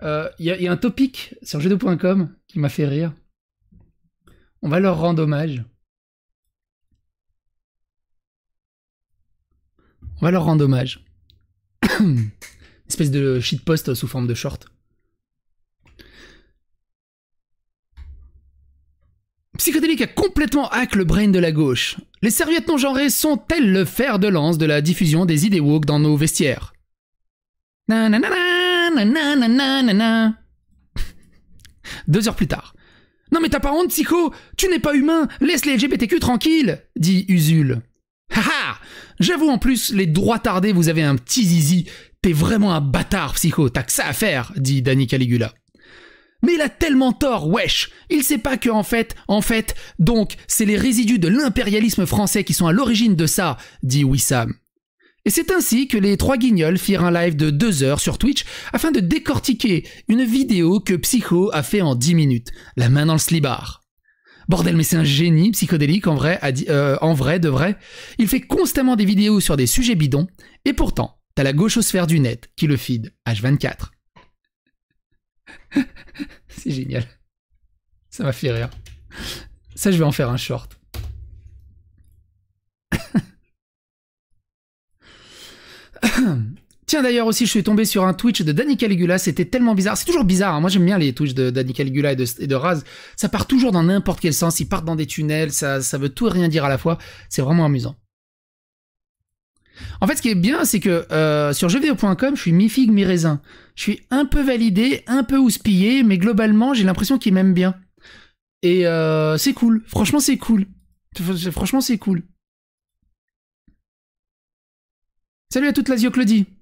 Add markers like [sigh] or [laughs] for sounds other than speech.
Il euh, y, a un topic sur jeux2.com qui m'a fait rire. On va leur rendre hommage. On va leur rendre hommage. [coughs] espèce de shitpost sous forme de short. Psychodélique a complètement hack le brain de la gauche. Les serviettes non genrées sont-elles le fer de lance de la diffusion des idées woke dans nos vestiaires Nanana Nanana. Deux heures plus tard. Non mais t'as pas honte, psycho Tu n'es pas humain Laisse les LGBTQ tranquilles dit Usul. Haha J'avoue en plus, les droits tardés, vous avez un petit zizi. T'es vraiment un bâtard, psycho, t'as que ça à faire, dit Danny Caligula. Mais il a tellement tort, wesh Il sait pas que en fait, en fait, donc, c'est les résidus de l'impérialisme français qui sont à l'origine de ça, dit Wissam. Et c'est ainsi que les trois guignols firent un live de 2 heures sur Twitch afin de décortiquer une vidéo que Psycho a fait en 10 minutes, la main dans le slibar. Bordel, mais c'est un génie psychodélique en vrai, euh, en vrai, de vrai. Il fait constamment des vidéos sur des sujets bidons, et pourtant, t'as la gauche sphère du net qui le feed H24. [laughs] c'est génial. Ça m'a fait rire. Ça, je vais en faire un short. [clears throat] Tiens d'ailleurs aussi, je suis tombé sur un Twitch de Danny Caligula, c'était tellement bizarre. C'est toujours bizarre, hein. moi j'aime bien les Twitch de Danny Caligula et de, Raz. Ça part toujours dans n'importe quel sens, ils partent dans des tunnels, ça, veut tout et rien dire à la fois. C'est vraiment amusant. En fait, ce qui est bien, c'est que euh, sur jeuxvideo.com, je suis mi-figue, mi-raisin. Je suis un peu validé, un peu houspillé, mais globalement, j'ai l'impression qu'ils m'aiment bien. Et euh, c'est cool, franchement c'est cool. Franchement c'est cool. Salut à toute la Claudie